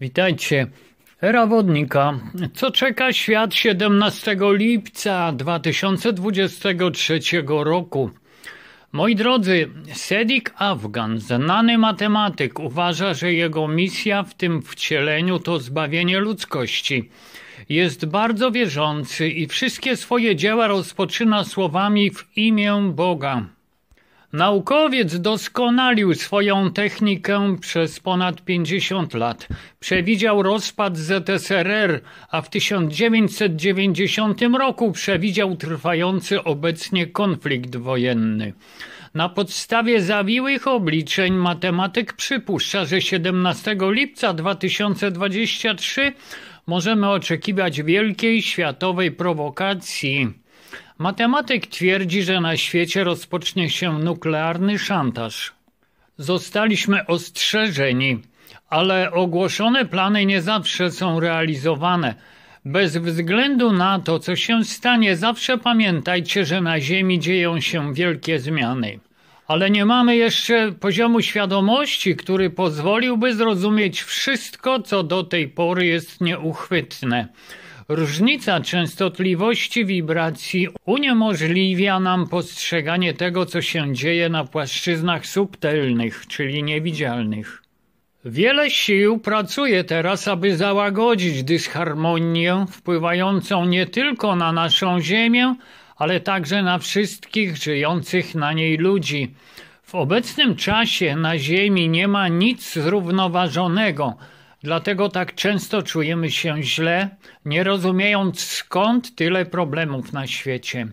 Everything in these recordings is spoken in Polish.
Witajcie. Era wodnika. Co czeka świat 17 lipca 2023 roku? Moi drodzy, Sedik Afgan, znany matematyk, uważa, że jego misja w tym wcieleniu to zbawienie ludzkości. Jest bardzo wierzący i wszystkie swoje dzieła rozpoczyna słowami w imię Boga. Naukowiec doskonalił swoją technikę przez ponad 50 lat. Przewidział rozpad ZSRR, a w 1990 roku przewidział trwający obecnie konflikt wojenny. Na podstawie zawiłych obliczeń matematyk przypuszcza, że 17 lipca 2023 możemy oczekiwać wielkiej światowej prowokacji Matematyk twierdzi, że na świecie rozpocznie się nuklearny szantaż. Zostaliśmy ostrzeżeni, ale ogłoszone plany nie zawsze są realizowane. Bez względu na to, co się stanie, zawsze pamiętajcie, że na Ziemi dzieją się wielkie zmiany ale nie mamy jeszcze poziomu świadomości, który pozwoliłby zrozumieć wszystko, co do tej pory jest nieuchwytne. Różnica częstotliwości wibracji uniemożliwia nam postrzeganie tego, co się dzieje na płaszczyznach subtelnych, czyli niewidzialnych. Wiele sił pracuje teraz, aby załagodzić dysharmonię wpływającą nie tylko na naszą Ziemię, ale także na wszystkich żyjących na niej ludzi. W obecnym czasie na Ziemi nie ma nic zrównoważonego, dlatego tak często czujemy się źle, nie rozumiejąc skąd tyle problemów na świecie.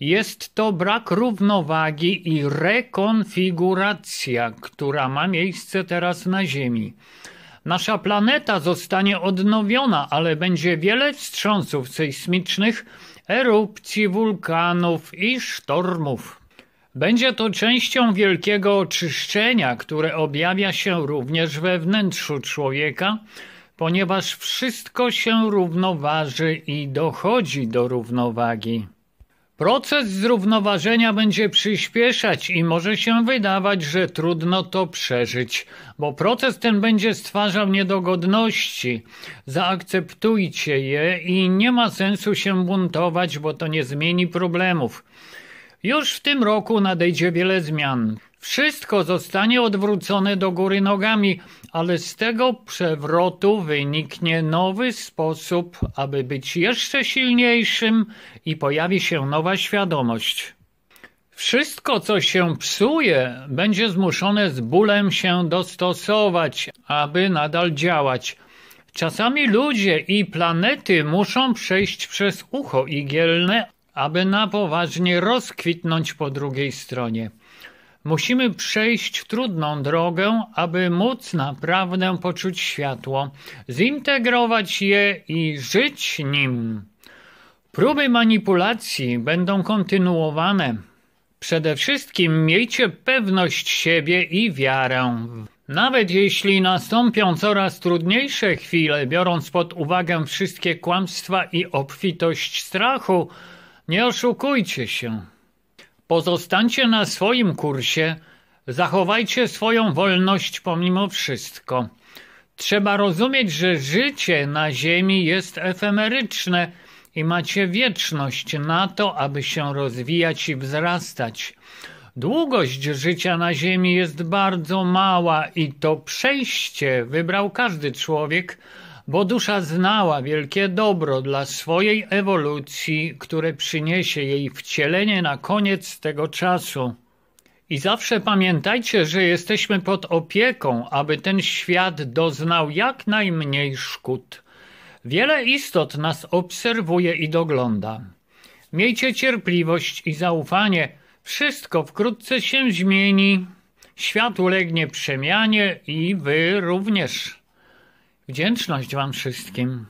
Jest to brak równowagi i rekonfiguracja, która ma miejsce teraz na Ziemi. Nasza planeta zostanie odnowiona, ale będzie wiele wstrząsów sejsmicznych erupcji wulkanów i sztormów. Będzie to częścią wielkiego oczyszczenia, które objawia się również we wnętrzu człowieka, ponieważ wszystko się równoważy i dochodzi do równowagi. Proces zrównoważenia będzie przyspieszać i może się wydawać, że trudno to przeżyć, bo proces ten będzie stwarzał niedogodności. Zaakceptujcie je i nie ma sensu się buntować, bo to nie zmieni problemów. Już w tym roku nadejdzie wiele zmian. Wszystko zostanie odwrócone do góry nogami, ale z tego przewrotu wyniknie nowy sposób, aby być jeszcze silniejszym i pojawi się nowa świadomość. Wszystko, co się psuje, będzie zmuszone z bólem się dostosować, aby nadal działać. Czasami ludzie i planety muszą przejść przez ucho igielne, aby na poważnie rozkwitnąć po drugiej stronie. Musimy przejść trudną drogę, aby móc naprawdę poczuć światło, zintegrować je i żyć nim. Próby manipulacji będą kontynuowane. Przede wszystkim miejcie pewność siebie i wiarę. Nawet jeśli nastąpią coraz trudniejsze chwile, biorąc pod uwagę wszystkie kłamstwa i obfitość strachu, nie oszukujcie się. Pozostańcie na swoim kursie, zachowajcie swoją wolność pomimo wszystko. Trzeba rozumieć, że życie na Ziemi jest efemeryczne i macie wieczność na to, aby się rozwijać i wzrastać. Długość życia na Ziemi jest bardzo mała i to przejście wybrał każdy człowiek, bo dusza znała wielkie dobro dla swojej ewolucji, które przyniesie jej wcielenie na koniec tego czasu. I zawsze pamiętajcie, że jesteśmy pod opieką, aby ten świat doznał jak najmniej szkód. Wiele istot nas obserwuje i dogląda. Miejcie cierpliwość i zaufanie. Wszystko wkrótce się zmieni. Świat ulegnie przemianie i wy również. Wdzięczność Wam wszystkim.